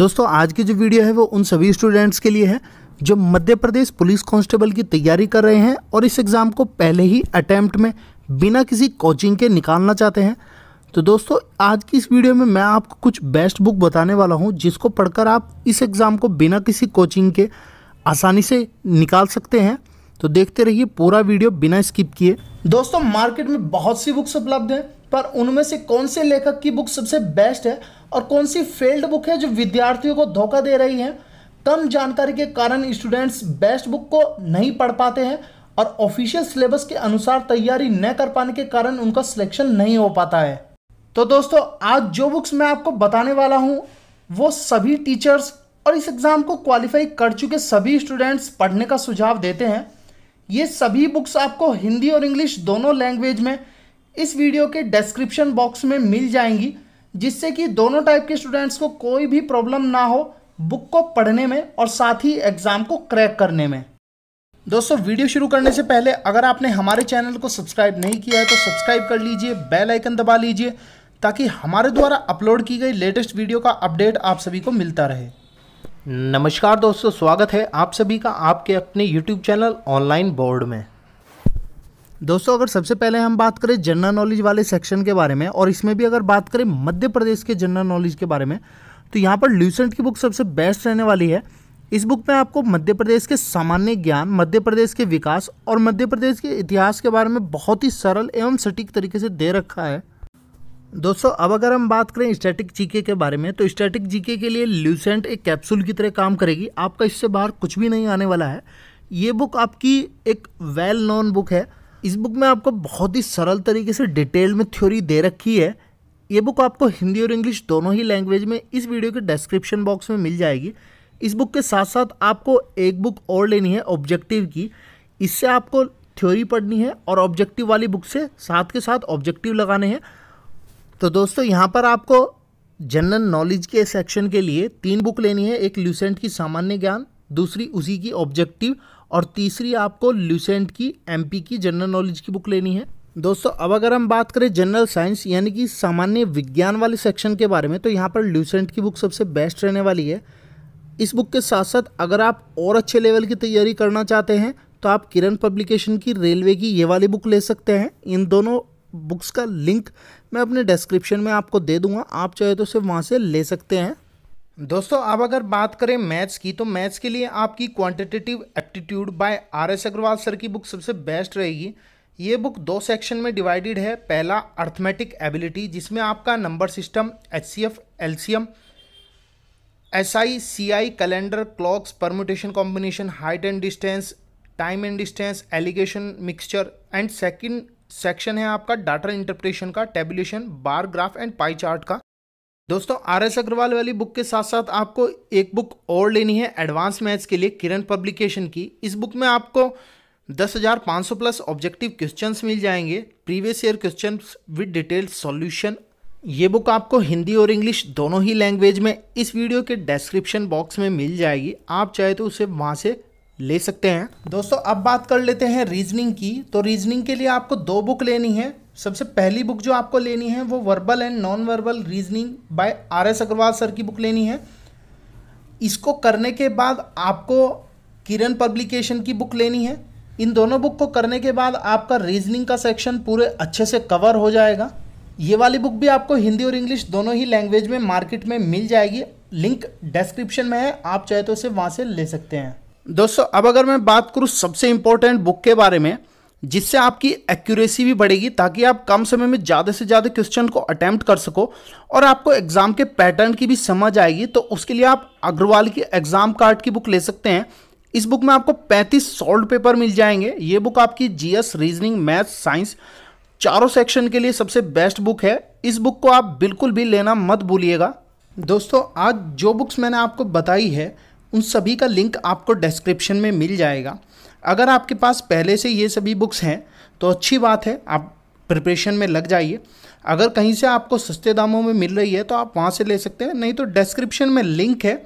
दोस्तों आज की जो वीडियो है वो उन सभी स्टूडेंट्स के लिए है जो मध्य प्रदेश पुलिस कांस्टेबल की तैयारी कर रहे हैं और इस एग्ज़ाम को पहले ही अटैम्प्ट में बिना किसी कोचिंग के निकालना चाहते हैं तो दोस्तों आज की इस वीडियो में मैं आपको कुछ बेस्ट बुक बताने वाला हूं जिसको पढ़कर आप इस एग्ज़ाम को बिना किसी कोचिंग के आसानी से निकाल सकते हैं तो देखते रहिए पूरा वीडियो बिना स्किप किए दोस्तों मार्केट में बहुत सी बुक्स उपलब्ध हैं पर उनमें से कौन से लेखक की बुक सबसे बेस्ट है और कौन सी फेल्ड बुक है जो विद्यार्थियों को धोखा दे रही है कम जानकारी के कारण स्टूडेंट्स बेस्ट बुक को नहीं पढ़ पाते हैं और ऑफिशियल सिलेबस के अनुसार तैयारी न कर पाने के कारण उनका सिलेक्शन नहीं हो पाता है तो दोस्तों आज जो बुक्स मैं आपको बताने वाला हूँ वो सभी टीचर्स और इस एग्ज़ाम को क्वालिफाई कर चुके सभी स्टूडेंट्स पढ़ने का सुझाव देते हैं ये सभी बुक्स आपको हिंदी और इंग्लिश दोनों लैंग्वेज में इस वीडियो के डिस्क्रिप्शन बॉक्स में मिल जाएंगी जिससे कि दोनों टाइप के स्टूडेंट्स को कोई भी प्रॉब्लम ना हो बुक को पढ़ने में और साथ ही एग्ज़ाम को क्रैक करने में दोस्तों वीडियो शुरू करने से पहले अगर आपने हमारे चैनल को सब्सक्राइब नहीं किया है तो सब्सक्राइब कर लीजिए बेल आइकन दबा लीजिए ताकि हमारे द्वारा अपलोड की गई लेटेस्ट वीडियो का अपडेट आप सभी को मिलता रहे नमस्कार दोस्तों स्वागत है आप सभी का आपके अपने YouTube चैनल ऑनलाइन बोर्ड में दोस्तों अगर सबसे पहले हम बात करें जनरल नॉलेज वाले सेक्शन के बारे में और इसमें भी अगर बात करें मध्य प्रदेश के जनरल नॉलेज के बारे में तो यहाँ पर ल्यूसेंट की बुक सबसे बेस्ट रहने वाली है इस बुक में आपको मध्य प्रदेश के सामान्य ज्ञान मध्य प्रदेश के विकास और मध्य प्रदेश के इतिहास के बारे में बहुत ही सरल एवं सटीक तरीके से दे रखा है दोस्तों अब अगर हम बात करें स्टैटिक जीके के बारे में तो स्टैटिक जीके के लिए ल्यूसेंट एक कैप्सूल की तरह काम करेगी आपका इससे बाहर कुछ भी नहीं आने वाला है ये बुक आपकी एक वेल नोन बुक है इस बुक में आपको बहुत ही सरल तरीके से डिटेल में थ्योरी दे रखी है ये बुक आपको हिंदी और इंग्लिश दोनों ही लैंग्वेज में इस वीडियो के डिस्क्रिप्शन बॉक्स में मिल जाएगी इस बुक के साथ साथ आपको एक बुक और लेनी है ऑब्जेक्टिव की इससे आपको थ्योरी पढ़नी है और ऑब्जेक्टिव वाली बुक से साथ के साथ ऑब्जेक्टिव लगाने हैं तो दोस्तों यहाँ पर आपको जनरल नॉलेज के सेक्शन के लिए तीन बुक लेनी है एक ल्यूसेंट की सामान्य ज्ञान दूसरी उसी की ऑब्जेक्टिव और तीसरी आपको ल्यूसेंट की एमपी की जनरल नॉलेज की बुक लेनी है दोस्तों अब अगर हम बात करें जनरल साइंस यानी कि सामान्य विज्ञान वाले सेक्शन के बारे में तो यहाँ पर ल्यूसेंट की बुक सबसे बेस्ट रहने वाली है इस बुक के साथ साथ अगर आप और अच्छे लेवल की तैयारी करना चाहते हैं तो आप किरण पब्लिकेशन की रेलवे की ये वाली बुक ले सकते हैं इन दोनों बुक्स का लिंक मैं अपने डिस्क्रिप्शन में आपको दे दूंगा आप चाहे तो सिर्फ वहाँ से ले सकते हैं दोस्तों अब अगर बात करें मैथ्स की तो मैथ्स के लिए आपकी quantitative aptitude by R S Agarwal sir की बुक सबसे बेस्ट रहेगी ये बुक दो सेक्शन में डिवाइडेड है पहला अर्थमेटिक एबिलिटी जिसमें आपका number system H C F L C M S I C I calendar clocks permutation combination height and distance time and distance alligation mixture and second section है आपका data interpretation का tabulation bar graph and pie chart का दोस्तों are S Agarwal वाली book के साथ साथ आपको एक बुक और लेनी है एडवांस मैथ्स के लिए किरण पब्लिकेशन की इस बुक में आपको 10,500 प्लस ऑब्जेक्टिव क्वेश्चंस मिल जाएंगे previous year questions with detail solution ये बुक आपको हिंदी और इंग्लिश दोनों ही लैंग्वेज में इस वीडियो के डिस्क्रिप्शन बॉक्स में मिल जाएगी आप चाहे तो उसे वहाँ से ले सकते हैं दोस्तों अब बात कर लेते हैं रीजनिंग की तो रीजनिंग के लिए आपको दो बुक लेनी है सबसे पहली बुक जो आपको लेनी है वो verbal and non verbal reasoning by R S Agarwal sir की बुक लेनी है इसको करने के बाद आपको किरण पब्लिकेशन की बुक लेनी है इन दोनों बुक को करने के बाद आपका रीजनिंग का सेक्शन पूरे अच्छे से कवर हो जाएगा ये वाली बुक भी आपको हिंदी और इंग्लिश दोनों ही लैंग्वेज में मार्केट में मिल जाएगी लिंक डिस्क्रिप्शन में है आप चाहे तो इसे वहाँ से ले सकते हैं दोस्तों अब अगर मैं बात करूँ सबसे इम्पोर्टेंट बुक के बारे में जिससे आपकी एक्यूरेसी भी बढ़ेगी ताकि आप कम समय में ज़्यादा से ज़्यादा क्वेश्चन को अटैम्प्ट कर सको और आपको एग्ज़ाम के पैटर्न की भी समझ आएगी तो उसके लिए आप अग्रवाल की एग्ज़ाम कार्ड की बुक ले सकते हैं इस बुक में आपको 35 सॉल्ड पेपर मिल जाएंगे ये बुक आपकी जीएस रीजनिंग मैथ साइंस चारों सेक्शन के लिए सबसे बेस्ट बुक है इस बुक को आप बिल्कुल भी लेना मत भूलिएगा दोस्तों आज जो बुक्स मैंने आपको बताई है उन सभी का लिंक आपको डिस्क्रिप्शन में मिल जाएगा अगर आपके पास पहले से ये सभी बुक्स हैं तो अच्छी बात है आप प्रिपरेशन में लग जाइए अगर कहीं से आपको सस्ते दामों में मिल रही है तो आप वहाँ से ले सकते हैं नहीं तो डिस्क्रिप्शन में लिंक है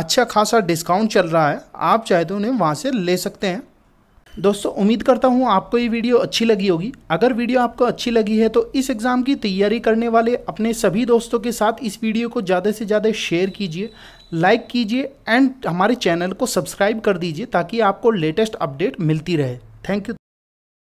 अच्छा खासा डिस्काउंट चल रहा है आप चाहे तो उन्हें वहाँ से ले सकते हैं दोस्तों उम्मीद करता हूँ आपको ये वीडियो अच्छी लगी होगी अगर वीडियो आपको अच्छी लगी है तो इस एग्ज़ाम की तैयारी करने वाले अपने सभी दोस्तों के साथ इस वीडियो को ज़्यादा से ज़्यादा शेयर कीजिए लाइक कीजिए एंड हमारे चैनल को सब्सक्राइब कर दीजिए ताकि आपको लेटेस्ट अपडेट मिलती रहे थैंक यू